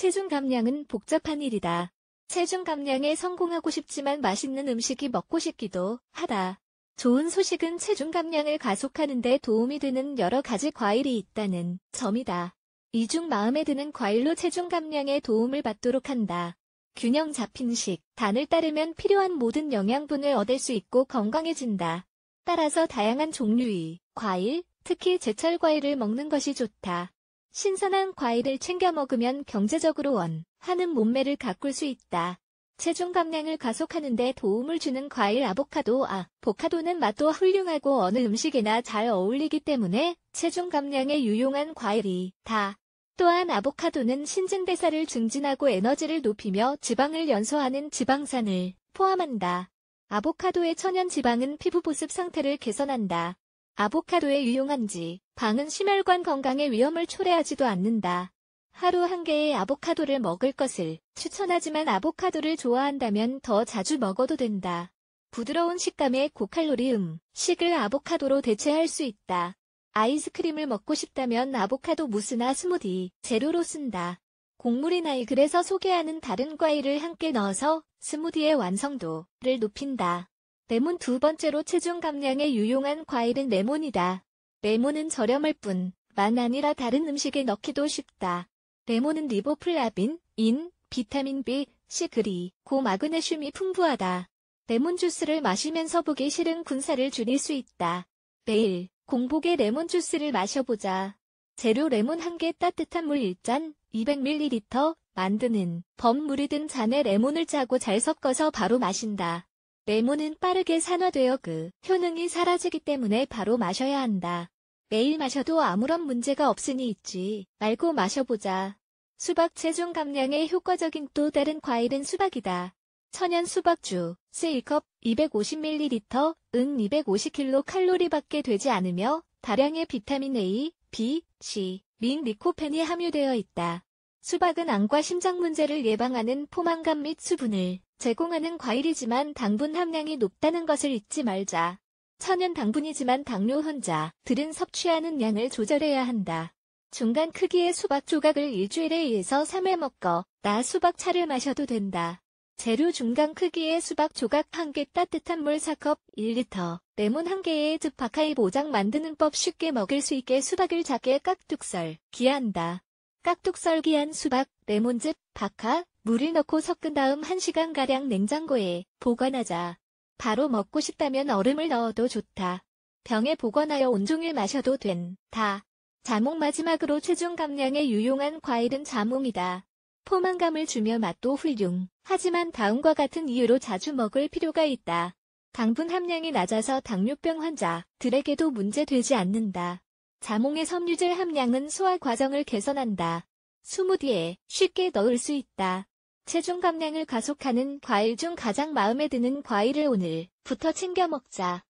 체중 감량은 복잡한 일이다. 체중 감량에 성공하고 싶지만 맛있는 음식이 먹고 싶기도 하다. 좋은 소식은 체중 감량을 가속하는 데 도움이 되는 여러 가지 과일이 있다는 점이다. 이 중 마음에 드는 과일로 체중 감량에 도움을 받도록 한다. 균형 잡힌 식, 단을 따르면 필요한 모든 영양분을 얻을 수 있고 건강해진다. 따라서 다양한 종류의 과일, 특히 제철 과일을 먹는 것이 좋다. 신선한 과일을 챙겨 먹으면 경제적으로 원 하는 몸매를 가꿀 수 있다. 체중 감량을 가속하는 데 도움을 주는 과일 아보카도 아, 보카도는 맛도 훌륭하고 어느 음식이나 잘 어울리기 때문에 체중 감량에 유용한 과일이다. 또한 아보카도는 신진대사를 증진하고 에너지를 높이며 지방을 연소하는 지방산을 포함한다. 아보카도의 천연 지방은 피부 보습 상태를 개선한다. 아보카도에 유용한지 방은 심혈관 건강에 위험을 초래하지도 않는다. 하루 한 개의 아보카도를 먹을 것을 추천하지만 아보카도를 좋아한다면 더 자주 먹어도 된다. 부드러운 식감의 고칼로리 음식을 아보카도로 대체할 수 있다. 아이스크림을 먹고 싶다면 아보카도 무스나 스무디, 재료로 쓴다. 곡물이나 이글에서 소개하는 다른 과일을 함께 넣어서 스무디의 완성도를 높인다. 레몬 두 번째로 체중 감량에 유용한 과일은 레몬이다. 레몬은 저렴할 뿐, 만 아니라 다른 음식에 넣기도 쉽다. 레몬은 리보플라빈, 인, 비타민 B, C 그리, 고 마그네슘이 풍부하다. 레몬 주스를 마시면서 보기 싫은 군사를 줄일 수 있다. 매일 공복에 레몬 주스를 마셔보자. 재료 레몬 1개 따뜻한 물 1잔, 200ml, 만드는 범물이 든 잔에 레몬을 짜고 잘 섞어서 바로 마신다. 레몬은 빠르게 산화되어 그 효능이 사라지기 때문에 바로 마셔야 한다. 매일 마셔도 아무런 문제가 없으니 잊지 말고 마셔보자. 수박 체중 감량에 효과적인 또 다른 과일은 수박이다. 천연 수박주, 스 1컵 250ml, 은 250kcal 밖에 되지 않으며 다량의 비타민 A, B, C, 민 리코펜이 함유되어 있다. 수박은 암과 심장 문제를 예방하는 포만감 및 수분을 제공하는 과일이지만 당분 함량이 높다는 것을 잊지 말자. 천연 당분이지만 당뇨환자들은 섭취하는 양을 조절해야 한다. 중간 크기의 수박 조각을 일주일에 2에서 3회 먹고 나 수박차를 마셔도 된다. 재료 중간 크기의 수박 조각 1개 따뜻한 물 4컵 1리터 레몬 1개의즉파카이보장 만드는 법 쉽게 먹을 수 있게 수박을 작게 깍둑썰 기한다. 깍둑썰기한 수박, 레몬즙, 박하, 물을 넣고 섞은 다음 1시간가량 냉장고에 보관하자. 바로 먹고 싶다면 얼음을 넣어도 좋다. 병에 보관하여 온종일 마셔도 된다. 자몽 마지막으로 체중 감량에 유용한 과일은 자몽이다. 포만감을 주며 맛도 훌륭. 하지만 다음과 같은 이유로 자주 먹을 필요가 있다. 당분 함량이 낮아서 당뇨병 환자들에게도 문제되지 않는다. 자몽의 섬유질 함량은 소화 과정을 개선한다. 스무디에 쉽게 넣을 수 있다. 체중 감량을 가속하는 과일 중 가장 마음에 드는 과일을 오늘부터 챙겨 먹자.